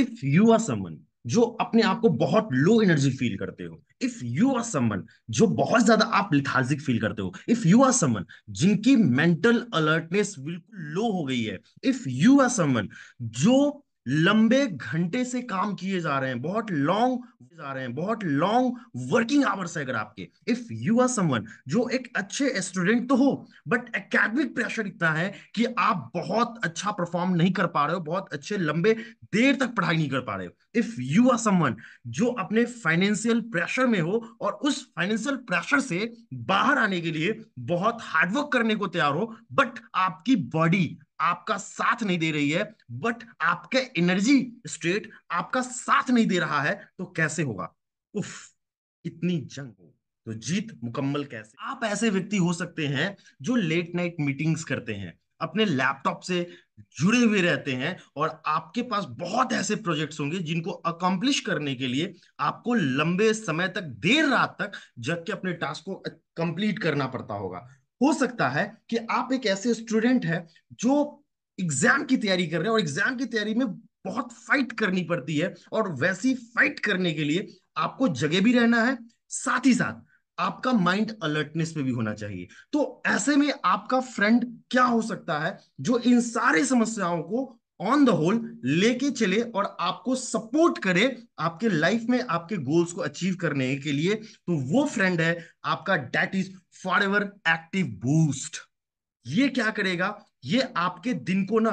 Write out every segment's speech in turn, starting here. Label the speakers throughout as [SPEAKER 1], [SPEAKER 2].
[SPEAKER 1] if you are समन जो अपने आप को बहुत लो एनर्जी फील करते हो इफ यू आर समन जो बहुत ज्यादा आप लिथार्जिक फील करते हो इफ यू आर समन जिनकी मेंटल अलर्टनेस बिल्कुल लो हो गई है इफ यू आर समन जो लंबे घंटे से काम किए जा रहे हैं बहुत लॉन्ग जा रहे हैं बहुत लॉन्ग वर्किंग आवर्स है अगर आपके इफ यू आर समवन जो एक अच्छे स्टूडेंट तो हो बट एकेडमिक प्रेशर इतना है कि आप बहुत अच्छा परफॉर्म नहीं कर पा रहे हो बहुत अच्छे लंबे देर तक पढ़ाई नहीं कर पा रहे हो इफ यू आर समवन जो अपने फाइनेंशियल प्रेशर में हो और उस फाइनेंशियल प्रेशर से बाहर आने के लिए बहुत हार्डवर्क करने को तैयार हो बट आपकी बॉडी आपका साथ नहीं दे रही है बट आपके एनर्जी स्टेट आपका साथ नहीं दे रहा है तो कैसे होगा उफ इतनी जंग हो तो जीत मुकम्मल कैसे आप ऐसे व्यक्ति हो सकते हैं जो लेट नाइट मीटिंग्स करते हैं अपने लैपटॉप से जुड़े हुए रहते हैं और आपके पास बहुत ऐसे प्रोजेक्ट्स होंगे जिनको अकम्प्लिश करने के लिए आपको लंबे समय तक देर रात तक जग के अपने टास्क को कंप्लीट करना पड़ता होगा हो सकता है कि आप एक ऐसे स्टूडेंट है जो एग्जाम की तैयारी कर रहे हैं और एग्जाम की तैयारी में बहुत फाइट करनी पड़ती है और वैसी फाइट करने के लिए आपको जगह भी रहना है साथ ही साथ आपका माइंड अलर्टनेस पे भी होना चाहिए तो ऐसे में आपका फ्रेंड क्या हो सकता है जो इन सारी समस्याओं को ऑन द होल लेके चले और आपको सपोर्ट करे आपके लाइफ में आपके गोल्स को अचीव करने के लिए तो वो फ्रेंड है आपका that is forever active boost ये क्या करेगा ये आपके दिन को ना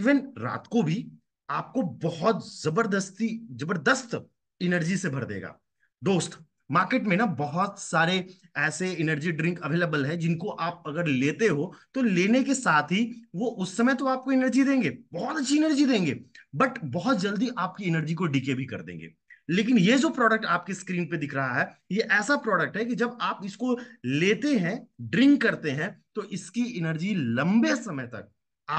[SPEAKER 1] इवन रात को भी आपको बहुत जबरदस्ती जबरदस्त एनर्जी से भर देगा दोस्त मार्केट में ना बहुत सारे ऐसे एनर्जी ड्रिंक अवेलेबल है जिनको आप अगर लेते हो तो लेने के साथ ही वो उस समय तो आपको एनर्जी देंगे बहुत अच्छी एनर्जी देंगे बट बहुत जल्दी आपकी एनर्जी को डीके भी कर देंगे लेकिन ये जो प्रोडक्ट आपके स्क्रीन पे दिख रहा है ये ऐसा प्रोडक्ट है कि जब आप इसको लेते हैं ड्रिंक करते हैं तो इसकी एनर्जी लंबे समय तक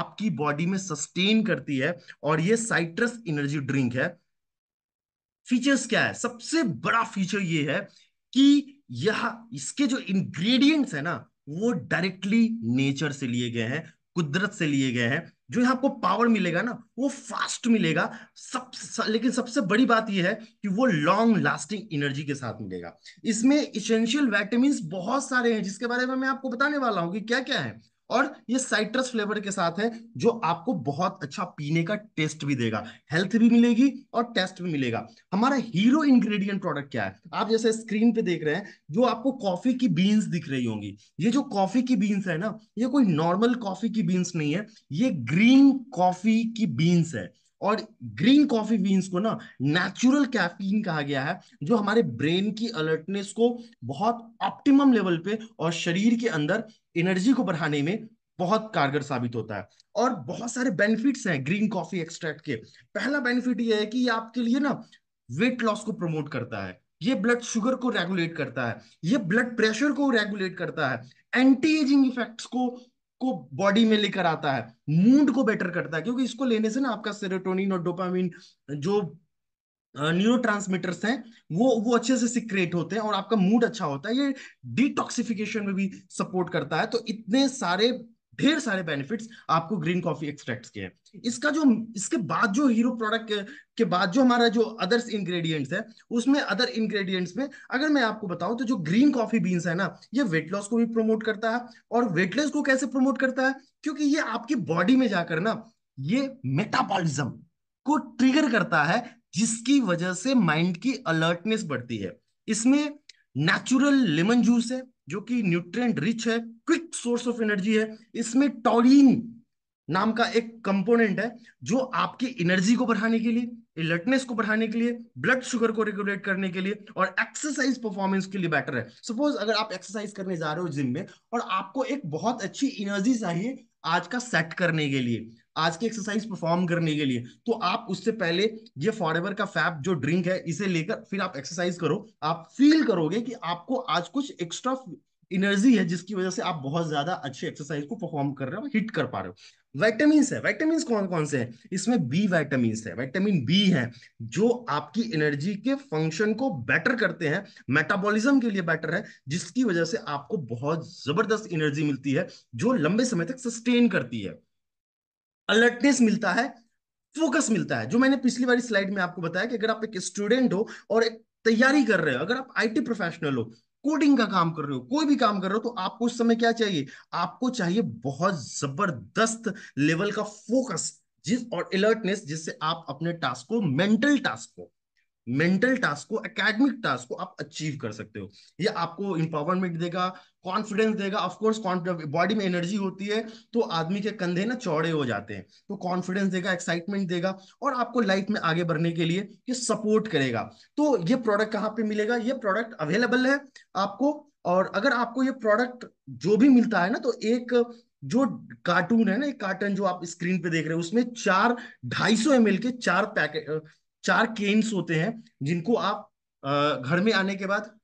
[SPEAKER 1] आपकी बॉडी में सस्टेन करती है और ये साइट्रस एनर्जी ड्रिंक है फीचर्स क्या है सबसे बड़ा फीचर ये है कि यह इसके जो इंग्रेडिएंट्स है ना वो डायरेक्टली नेचर से लिए गए हैं कुदरत से लिए गए हैं जो यहाँ आपको पावर मिलेगा ना वो फास्ट मिलेगा सब स, लेकिन सबसे बड़ी बात यह है कि वो लॉन्ग लास्टिंग एनर्जी के साथ मिलेगा इसमें इसेंशियल वैटामिन बहुत सारे हैं जिसके बारे में मैं आपको बताने वाला हूँ कि क्या क्या है और ये साइट्रस फ्लेवर के साथ है जो आपको बहुत अच्छा पीने का टेस्ट भी देगा हेल्थ भी मिलेगी और टेस्ट भी मिलेगा हमारा हीरो इंग्रेडिएंट प्रोडक्ट क्या है आप जैसे स्क्रीन पे देख रहे हैं जो आपको कॉफी की बीन्स दिख रही होंगी ये जो कॉफी की बीन्स है ना ये कोई नॉर्मल कॉफी की बीन्स नहीं है ये ग्रीन कॉफी की बीन्स है और ग्रीन कॉफी बीन्स को ना नेचुरल कैफीन कहा गया है जो हमारे ब्रेन की अलर्टनेस को बहुत ऑप्टिमम लेवल पे और शरीर के अंदर एनर्जी को बढ़ाने में बहुत कारगर साबित होता है और बहुत सारे बेनिफिट्स हैं ग्रीन कॉफी एक्सट्रैक्ट के पहला बेनिफिट ये है कि ये आपके लिए ना वेट लॉस को प्रमोट करता है ये ब्लड शुगर को रेगुलेट करता है ये ब्लड प्रेशर को रेगुलेट करता है एंटी एजिंग इफेक्ट्स को को बॉडी में लेकर आता है मूड को बेटर करता है क्योंकि इसको लेने से ना आपका सेरोटोनिन और डोपामिन जो न्यूरो ट्रांसमीटर्स हैं वो वो अच्छे से सिक्रेट होते हैं और आपका मूड अच्छा होता है ये डिटॉक्सिफिकेशन में भी सपोर्ट करता है तो इतने सारे ढेर सारे बेनिफिट्स आपको ग्रीन कॉफी एक्सट्रैक्ट्स के हैं इसका जो इसके बाद जो हीरो प्रोडक्ट के, के बाद जो हमारा जो अदर्स इंग्रेडिएंट्स है उसमें अदर इंग्रेडिएंट्स में अगर मैं आपको बताऊं तो जो ग्रीन कॉफी बीन्स है ना ये वेट लॉस को भी प्रमोट करता है और वेट लॉस को कैसे प्रमोट करता है क्योंकि ये आपकी बॉडी में जाकर ना ये मेटाबॉलिज्म को ट्रिगर करता है जिसकी वजह से माइंड की अलर्टनेस बढ़ती है इसमें नेचुरल लेमन जूस है जो कि न्यूट्रिएंट रिच है क्विक सोर्स ऑफ एनर्जी है इसमें टॉलिन नाम का एक कंपोनेंट है जो आपकी एनर्जी को बढ़ाने के लिए अलर्टनेस को बढ़ाने के लिए ब्लड शुगर को रेगुलेट करने के लिए और एक्सरसाइज परफॉर्मेंस के लिए बेटर है सपोज अगर आप एक्सरसाइज करने जा रहे हो जिम में और आपको एक बहुत अच्छी एनर्जी चाहिए आज का सेट करने के लिए आज की एक्सरसाइज परफॉर्म करने के लिए तो आप उससे पहले ये फॉर का फैप जो ड्रिंक है इसे लेकर फिर आप एक्सरसाइज करो आप फील करोगे कि आपको आज कुछ एक्स्ट्रा एनर्जी है जिसकी वजह से आप बहुत ज्यादा अच्छे एक्सरसाइज को परफॉर्म कर रहे हो हिट कर पा रहे हो वाइटामिन है वाइटामिन कौन कौन से हैं इसमें बी वाइटामिन है वाइटामिन बी है जो आपकी एनर्जी के फंक्शन को बेटर करते हैं मेटाबॉलिज्म के लिए बेटर है जिसकी वजह से आपको बहुत जबरदस्त एनर्जी मिलती है जो लंबे समय तक सस्टेन करती है अलर्टनेस मिलता है फोकस मिलता है जो मैंने पिछली बार स्लाइड में आपको बताया कि अगर आप एक स्टूडेंट हो और एक तैयारी कर रहे हो अगर आप आईटी प्रोफेशनल हो कोडिंग का काम कर रहे हो कोई भी काम कर रहे हो तो आपको उस समय क्या चाहिए आपको चाहिए बहुत जबरदस्त लेवल का फोकस जिस और अलर्टनेस जिससे आप अपने टास्क को मेंटल टास्क को मेंटल टास्क को एकेडमिक टास्क को आप अचीव कर सकते हो ये आपको इंपावरमेंट देगा कॉन्फिडेंस देगा ऑफ कोर्स बॉडी में एनर्जी होती है तो आदमी के कंधे ना चौड़े हो जाते हैं तो कॉन्फिडेंस देगा एक्साइटमेंट देगा और आपको लाइफ में आगे बढ़ने के लिए ये सपोर्ट करेगा तो ये प्रोडक्ट कहाँ पे मिलेगा ये प्रोडक्ट अवेलेबल है आपको और अगर आपको ये प्रोडक्ट जो भी मिलता है ना तो एक जो कार्टून है ना एक कार्टन जो आप स्क्रीन पे देख रहे हो उसमें चार ढाई सौ के चार पैकेट चार केन्स होते हैं जिनको आप घर में आने के बाद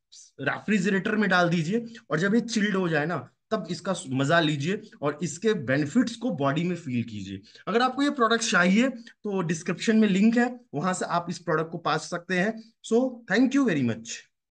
[SPEAKER 1] रेफ्रिजरेटर में डाल दीजिए और जब ये चिल्ड हो जाए ना तब इसका मजा लीजिए और इसके बेनिफिट्स को बॉडी में फील कीजिए अगर आपको ये प्रोडक्ट चाहिए तो डिस्क्रिप्शन में लिंक है वहां से आप इस प्रोडक्ट को पा सकते हैं so thank you very much